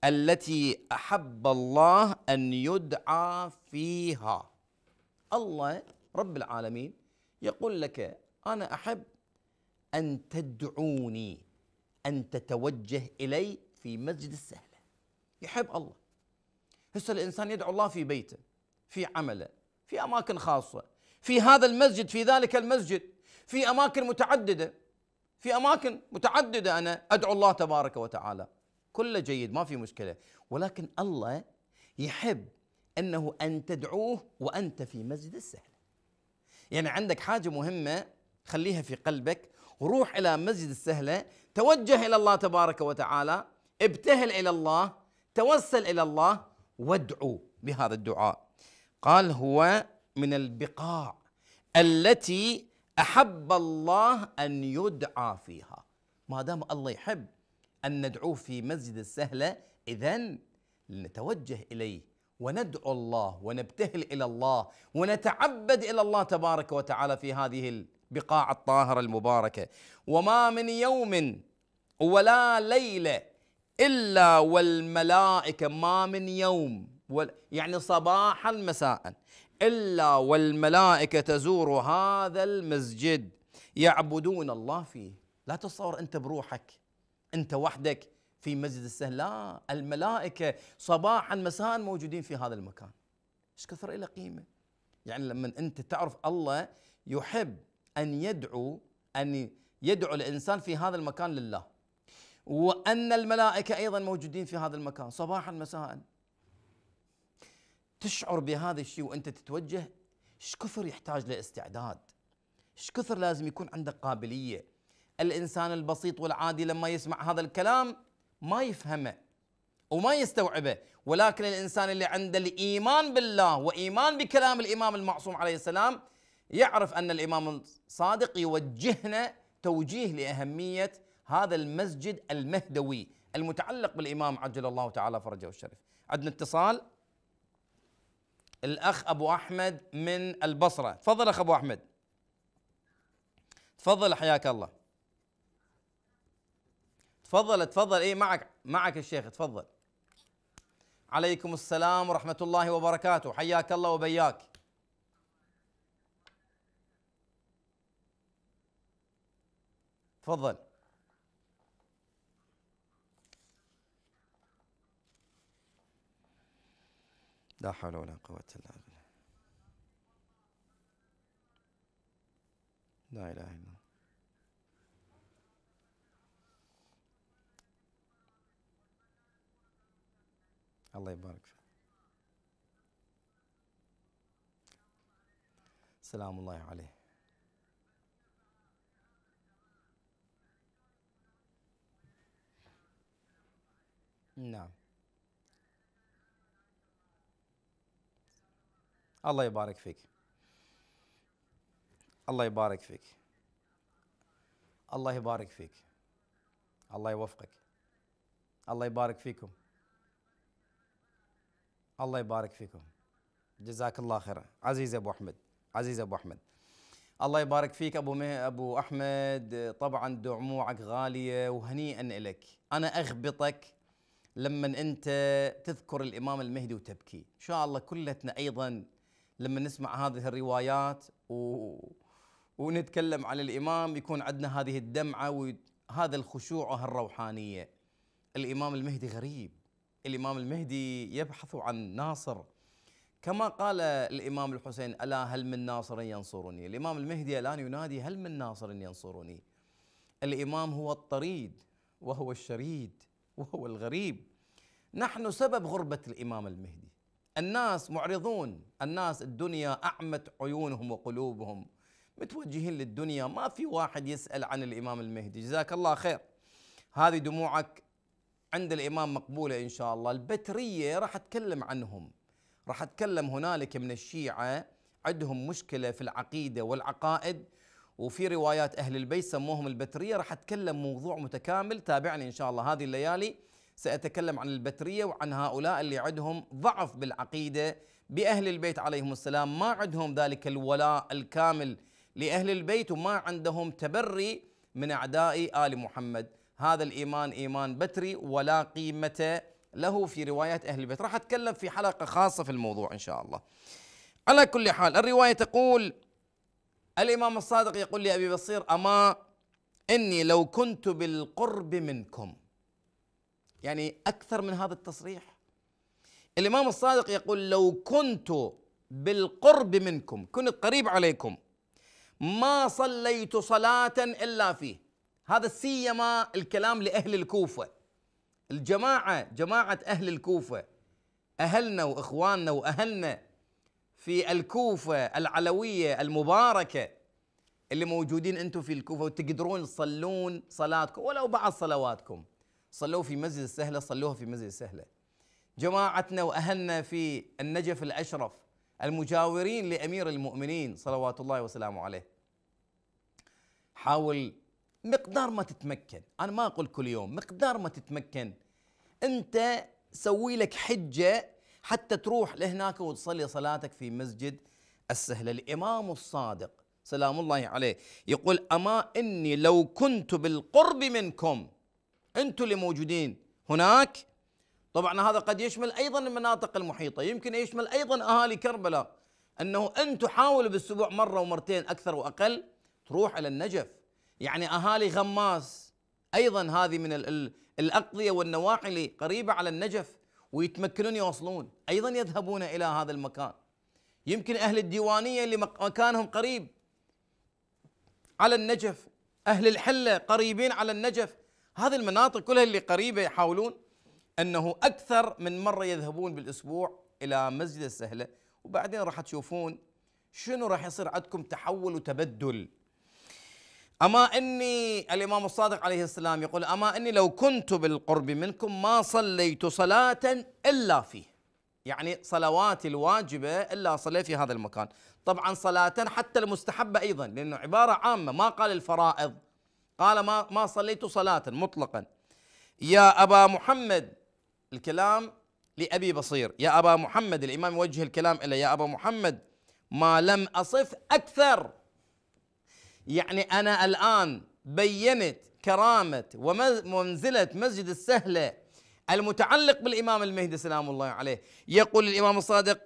التي احب الله ان يدعى فيها الله رب العالمين يقول لك انا احب ان تدعوني ان تتوجه الي في مسجد السهل يحب الله هسه الانسان يدعو الله في بيته في عمله في اماكن خاصه في هذا المسجد في ذلك المسجد في اماكن متعدده في اماكن متعدده انا ادعو الله تبارك وتعالى كله جيد ما في مشكله ولكن الله يحب انه ان تدعوه وانت في مسجد السهل يعني عندك حاجه مهمه خليها في قلبك روح الى مسجد السهله توجه الى الله تبارك وتعالى ابتهل الى الله توسل الى الله وادعو بهذا الدعاء قال هو من البقاع التي احب الله ان يدعى فيها ما دام الله يحب ان ندعوه في مسجد السهله اذا لنتوجه اليه وندعو الله ونبتهل الى الله ونتعبد الى الله تبارك وتعالى في هذه البقاع الطاهره المباركه وما من يوم ولا ليله الا والملائكه ما من يوم يعني صباحا مساء إلا والملائكة تزور هذا المسجد يعبدون الله فيه لا تتصور أنت بروحك أنت وحدك في مسجد السهل لا الملائكة صباحا مساء موجودين في هذا المكان ايش كثر له قيمة يعني لما أنت تعرف الله يحب أن يدعو أن يدعو الإنسان في هذا المكان لله وأن الملائكة أيضا موجودين في هذا المكان صباحا مساء تشعر بهذا الشيء وانت تتوجه ايش كثر يحتاج لاستعداد ايش كثر لازم يكون عندك قابليه الانسان البسيط والعادي لما يسمع هذا الكلام ما يفهمه وما يستوعبه ولكن الانسان اللي عنده الايمان بالله وايمان بكلام الامام المعصوم عليه السلام يعرف ان الامام الصادق يوجهنا توجيه لاهميه هذا المسجد المهدوي المتعلق بالامام عجل الله تعالى فرجه الشريف عندنا اتصال الاخ ابو احمد من البصره تفضل اخ ابو احمد تفضل حياك الله تفضل تفضل اي معك معك الشيخ تفضل عليكم السلام ورحمه الله وبركاته حياك الله وبياك تفضل لا حول ولا قوة إلا بالله لا إله إلا الله الله يبارك فيك سلام الله عليه نعم الله يبارك فيك الله يبارك فيك الله يبارك فيك الله يوفقك الله يبارك فيكم الله يبارك فيكم جزاك الله خير عزيز ابو احمد عزيز ابو احمد الله يبارك فيك ابو مه... ابو احمد طبعا دموعك غاليه وهنيئا لك انا اغبطك لما انت تذكر الامام المهدي وتبكي ان شاء الله كلتنا ايضا لما نسمع هذه الروايات و... ونتكلم عن الإمام يكون عندنا هذه الدمعة وهذا الخشوع وهالروحانية الإمام المهدي غريب الإمام المهدي يبحث عن ناصر كما قال الإمام الحسين ألا هل من ناصر ينصرني الإمام المهدي الآن ينادي هل من ناصر ينصرني الإمام هو الطريد وهو الشريد وهو الغريب نحن سبب غربة الإمام المهدي الناس معرضون الناس الدنيا أعمت عيونهم وقلوبهم متوجهين للدنيا ما في واحد يسأل عن الإمام المهدي جزاك الله خير هذه دموعك عند الإمام مقبولة إن شاء الله البترية راح أتكلم عنهم راح أتكلم هنالك من الشيعة عندهم مشكلة في العقيدة والعقائد وفي روايات أهل البيت سموهم البترية راح أتكلم موضوع متكامل تابعني إن شاء الله هذه الليالي سأتكلم عن البترية وعن هؤلاء اللي عندهم ضعف بالعقيدة بأهل البيت عليهم السلام ما عندهم ذلك الولاء الكامل لأهل البيت وما عندهم تبري من أعداء آل محمد هذا الإيمان إيمان بتري ولا قيمة له في روايات أهل البيت راح أتكلم في حلقة خاصة في الموضوع إن شاء الله على كل حال الرواية تقول الإمام الصادق يقول لأبي بصير أما إني لو كنت بالقرب منكم يعني اكثر من هذا التصريح الامام الصادق يقول لو كنت بالقرب منكم كنت قريب عليكم ما صليت صلاه الا فيه هذا سيما الكلام لاهل الكوفه الجماعه جماعه اهل الكوفه اهلنا واخواننا واهلنا في الكوفه العلويه المباركه اللي موجودين انتم في الكوفه وتقدرون تصلون صلاتكم ولو بعض صلواتكم صلوا في مسجد السهلة صلوها في مسجد السهلة جماعتنا وأهلنا في النجف الأشرف المجاورين لأمير المؤمنين صلوات الله وسلامه عليه حاول مقدار ما تتمكن أنا ما أقول كل يوم مقدار ما تتمكن أنت سوي لك حجة حتى تروح لهناك وتصلي صلاتك في مسجد السهلة الإمام الصادق سلام الله عليه يقول أما إني لو كنت بالقرب منكم انتم اللي موجودين هناك طبعا هذا قد يشمل ايضا المناطق المحيطه يمكن يشمل ايضا اهالي كربلاء انه انتم حاولوا بالاسبوع مره ومرتين اكثر واقل تروح الى النجف يعني اهالي غماس ايضا هذه من الاقضيه والنواحي اللي قريبه على النجف ويتمكنون يوصلون ايضا يذهبون الى هذا المكان يمكن اهل الديوانيه اللي مكانهم قريب على النجف اهل الحله قريبين على النجف هذه المناطق كلها اللي قريبه يحاولون انه اكثر من مره يذهبون بالاسبوع الى مسجد السهله وبعدين راح تشوفون شنو راح يصير عندكم تحول وتبدل أما أني الإمام الصادق عليه السلام يقول أما أني لو كنت بالقرب منكم ما صليت صلاة إلا فيه يعني صلواتي الواجبة إلا صلي في هذا المكان طبعا صلاة حتى المستحبة أيضا لأنه عبارة عامة ما قال الفرائض قال ما ما صليت صلاة مطلقا يا أبا محمد الكلام لأبي بصير يا أبا محمد الإمام يوجه الكلام إلى يا أبا محمد ما لم أصف أكثر يعني أنا الآن بينت كرامة ومنزلة مسجد السهلة المتعلق بالإمام المهدي سلام الله عليه يقول الإمام الصادق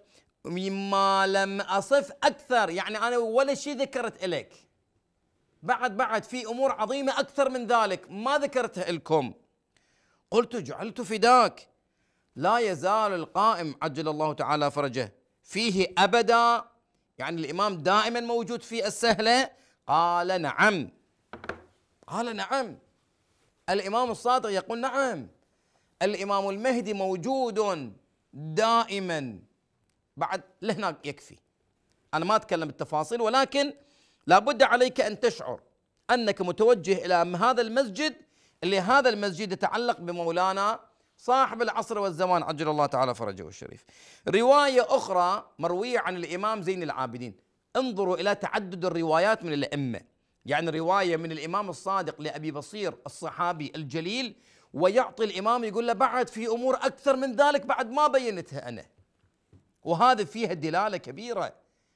مما لم أصف أكثر يعني أنا ولا شيء ذكرت إليك بعد بعد في امور عظيمه اكثر من ذلك ما ذكرتها لكم قلت جعلت فداك لا يزال القائم عجل الله تعالى فرجه فيه ابدا يعني الامام دائما موجود في السهله قال نعم قال نعم الامام الصادق يقول نعم الامام المهدي موجود دائما بعد لهناك يكفي انا ما اتكلم بالتفاصيل ولكن لابد عليك أن تشعر أنك متوجه إلى هذا المسجد اللي هذا المسجد يتعلق بمولانا صاحب العصر والزمان عجل الله تعالى فرجه الشريف رواية أخرى مروية عن الإمام زين العابدين انظروا إلى تعدد الروايات من الأئمة يعني رواية من الإمام الصادق لأبي بصير الصحابي الجليل ويعطي الإمام يقول له بعد في أمور أكثر من ذلك بعد ما بينتها أنا وهذا فيها دلالة كبيرة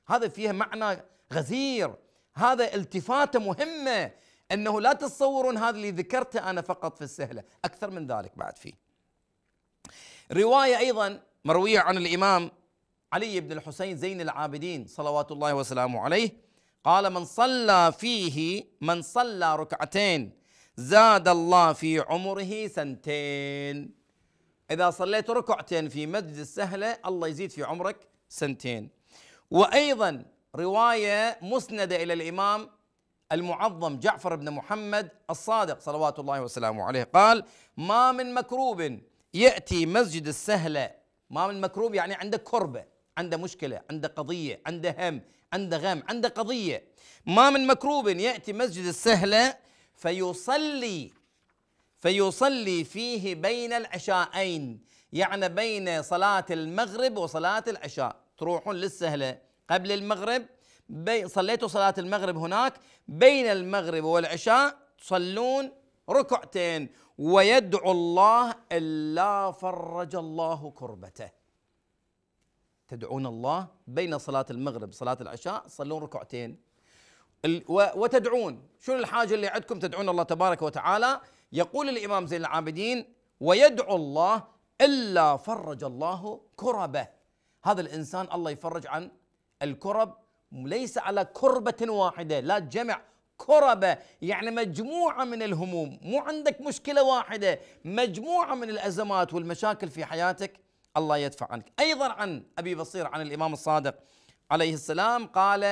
هذا فيها معنى غزير هذا التفاته مهمه انه لا تتصورون هذا اللي ذكرته انا فقط في السهله، اكثر من ذلك بعد فيه. روايه ايضا مرويه عن الامام علي بن الحسين زين العابدين صلوات الله وسلامه عليه قال من صلى فيه من صلى ركعتين زاد الله في عمره سنتين. اذا صليت ركعتين في مسجد السهله الله يزيد في عمرك سنتين. وايضا روايه مسنده الى الامام المعظم جعفر بن محمد الصادق صلوات الله وسلامه عليه قال ما من مكروب ياتي مسجد السهله ما من مكروب يعني عنده كربه عنده مشكله عنده قضيه عنده هم عنده غم عنده قضيه ما من مكروب ياتي مسجد السهله فيصلي فيصلي فيه بين العشاءين يعني بين صلاه المغرب وصلاه العشاء تروحون للسهله قبل المغرب بي صليتوا صلاة المغرب هناك بين المغرب والعشاء تصلون ركعتين ويدعو الله إلا فرج الله كربته تدعون الله بين صلاة المغرب صلاة العشاء تصلون ركعتين وتدعون شنو الحاجة اللي عندكم تدعون الله تبارك وتعالى يقول الإمام زين العابدين ويدعو الله إلا فرج الله كربه هذا الإنسان الله يفرج عن الكرب ليس على كربة واحدة لا جمع كربة يعني مجموعة من الهموم مو عندك مشكلة واحدة مجموعة من الأزمات والمشاكل في حياتك الله يدفع عنك أيضا عن أبي بصير عن الإمام الصادق عليه السلام قال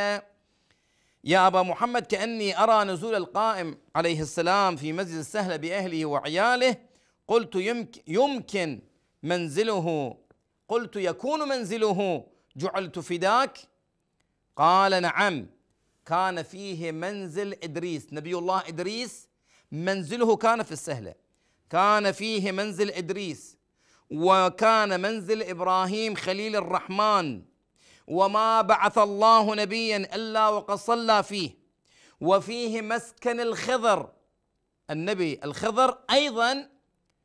يا أبا محمد كأني أرى نزول القائم عليه السلام في مسجد السهلة بأهله وعياله قلت يمكن, يمكن منزله قلت يكون منزله جعلت فداك قال نعم كان فيه منزل ادريس نبي الله ادريس منزله كان في السهله كان فيه منزل ادريس وكان منزل ابراهيم خليل الرحمن وما بعث الله نبيا الا وقد صلى فيه وفيه مسكن الخضر النبي الخضر ايضا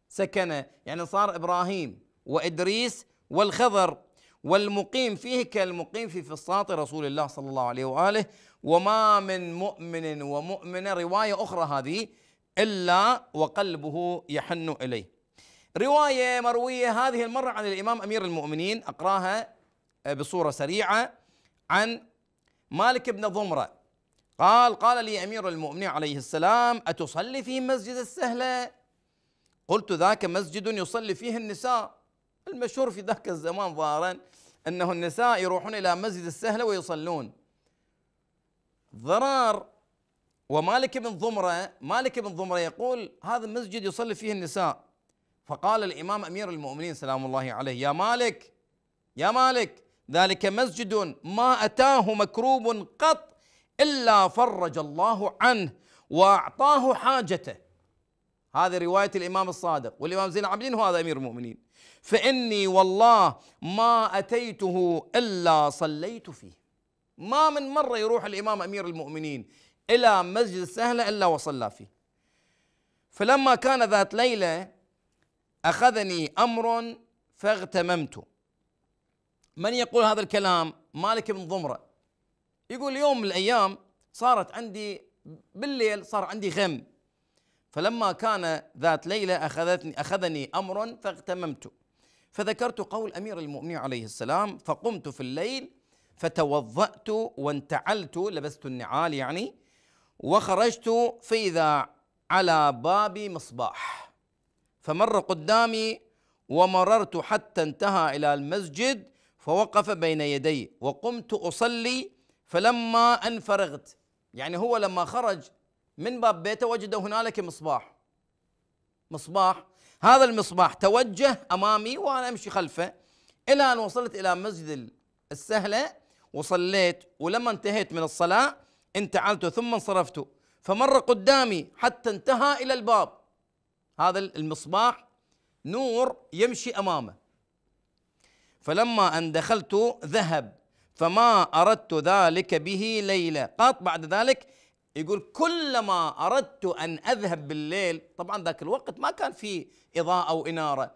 سكن يعني صار ابراهيم وادريس والخضر والمقيم فيه كالمقيم في فسطاط رسول الله صلى الله عليه واله وما من مؤمن ومؤمنه روايه اخرى هذه الا وقلبه يحن اليه. روايه مرويه هذه المره عن الامام امير المؤمنين اقراها آه، بصوره سريعه عن مالك بن ضمره قال قال لي امير المؤمنين عليه السلام اتصلي في مسجد السهله؟ قلت ذاك مسجد يصلي فيه النساء المشهور في ذاك الزمان ظاهرا أنه النساء يروحون إلى مسجد السهلة ويصلون ضرار ومالك بن ضمرة مالك بن ضمرة يقول هذا المسجد يصلي فيه النساء فقال الإمام أمير المؤمنين سلام الله عليه يا مالك يا مالك ذلك مسجد ما أتاه مكروب قط إلا فرج الله عنه وأعطاه حاجته هذه رواية الإمام الصادق والإمام زين العابدين هو هذا أمير المؤمنين فاني والله ما اتيته الا صليت فيه ما من مره يروح الامام امير المؤمنين الى مسجد سهله الا وصلى فيه فلما كان ذات ليله اخذني امر فاغتممت من يقول هذا الكلام مالك بن ضمره يقول يوم من الايام صارت عندي بالليل صار عندي غم فلما كان ذات ليله اخذتني اخذني امر فاغتممت فذكرت قول امير المؤمنين عليه السلام فقمت في الليل فتوضأت وانتعلت لبست النعال يعني وخرجت فإذا على باب مصباح فمر قدامي ومررت حتى انتهى إلى المسجد فوقف بين يدي وقمت أصلي فلما أن فرغت يعني هو لما خرج من باب بيته وجد هنالك مصباح مصباح هذا المصباح توجه امامي وانا امشي خلفه الى ان وصلت الى مسجد السهله وصليت ولما انتهيت من الصلاه انتعلت ثم انصرفت فمر قدامي حتى انتهى الى الباب هذا المصباح نور يمشي امامه فلما ان دخلت ذهب فما اردت ذلك به ليله قط بعد ذلك يقول كلما اردت ان اذهب بالليل طبعا ذاك الوقت ما كان في اضاءه واناره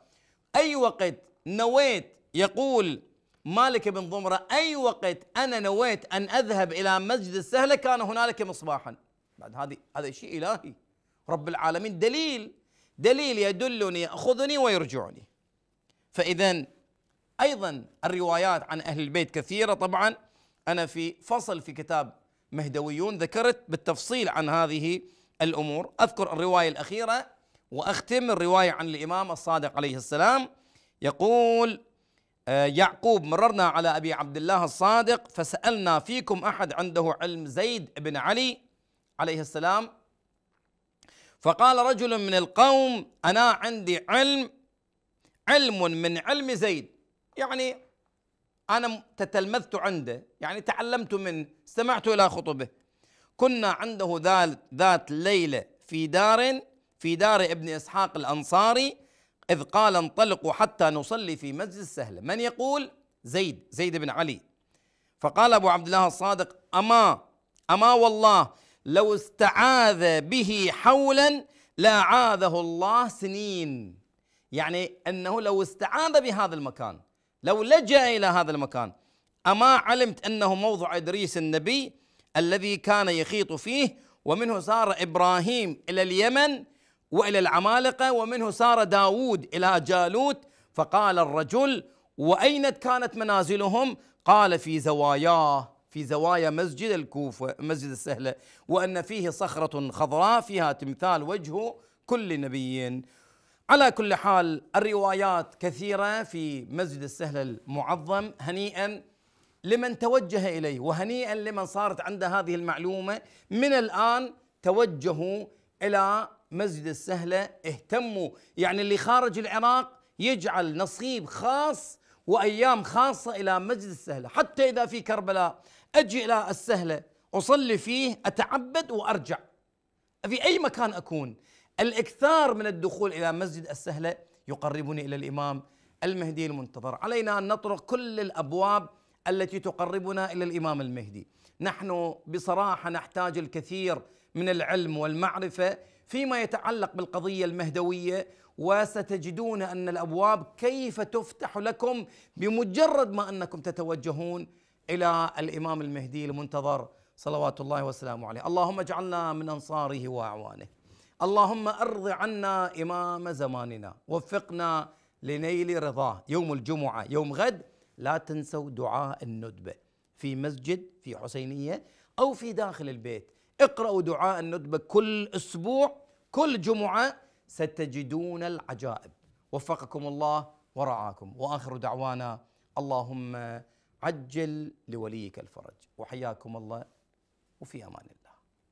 اي وقت نويت يقول مالك بن ضمره اي وقت انا نويت ان اذهب الى مسجد السهله كان هنالك مصباحا بعد هذه هذا شيء الهي رب العالمين دليل دليل يدلني ياخذني ويرجعني فاذا ايضا الروايات عن اهل البيت كثيره طبعا انا في فصل في كتاب مهدويون ذكرت بالتفصيل عن هذه الامور اذكر الروايه الاخيره واختم الروايه عن الامام الصادق عليه السلام يقول آه، يعقوب مررنا على ابي عبد الله الصادق فسالنا فيكم احد عنده علم زيد بن علي عليه السلام فقال رجل من القوم انا عندي علم علم من علم زيد يعني أنا تتلمذت عنده يعني تعلمت منه استمعت إلى خطبه كنا عنده ذات ليلة في دار في دار ابن إسحاق الأنصاري إذ قال انطلقوا حتى نصلي في مسجد السهلة من يقول زيد زيد بن علي فقال أبو عبد الله الصادق أما أما والله لو استعاذ به حولا لأعاذه الله سنين يعني أنه لو استعاذ بهذا المكان لو لجأ إلى هذا المكان أما علمت أنه موضع إدريس النبي الذي كان يخيط فيه ومنه سار إبراهيم إلى اليمن وإلى العمالقة ومنه سار داود إلى جالوت فقال الرجل وأين كانت منازلهم قال في زواياه في زوايا مسجد الكوفة مسجد السهلة وأن فيه صخرة خضراء فيها تمثال وجه كل نبي على كل حال الروايات كثيره في مسجد السهل المعظم هنيئا لمن توجه اليه وهنيئا لمن صارت عنده هذه المعلومه من الان توجهوا الى مسجد السهل اهتموا يعني اللي خارج العراق يجعل نصيب خاص وايام خاصه الى مسجد السهل حتى اذا في كربلاء اجي الى السهل اصلي فيه اتعبد وارجع في اي مكان اكون الاكثار من الدخول الى مسجد السهله يقربني الى الامام المهدي المنتظر، علينا ان نطرق كل الابواب التي تقربنا الى الامام المهدي. نحن بصراحه نحتاج الكثير من العلم والمعرفه فيما يتعلق بالقضيه المهدويه وستجدون ان الابواب كيف تفتح لكم بمجرد ما انكم تتوجهون الى الامام المهدي المنتظر صلوات الله وسلامه عليه، اللهم اجعلنا من انصاره واعوانه. اللهم ارض عنا امام زماننا وفقنا لنيل رضاه يوم الجمعه يوم غد لا تنسوا دعاء الندبه في مسجد في حسينيه او في داخل البيت اقرأوا دعاء الندبة كل أسبوع كل جمعة ستجدون العجائب وفقكم الله ورعاكم وآخر دعوانا اللهم عجل لوليك الفرج وحياكم الله وفي أمان الله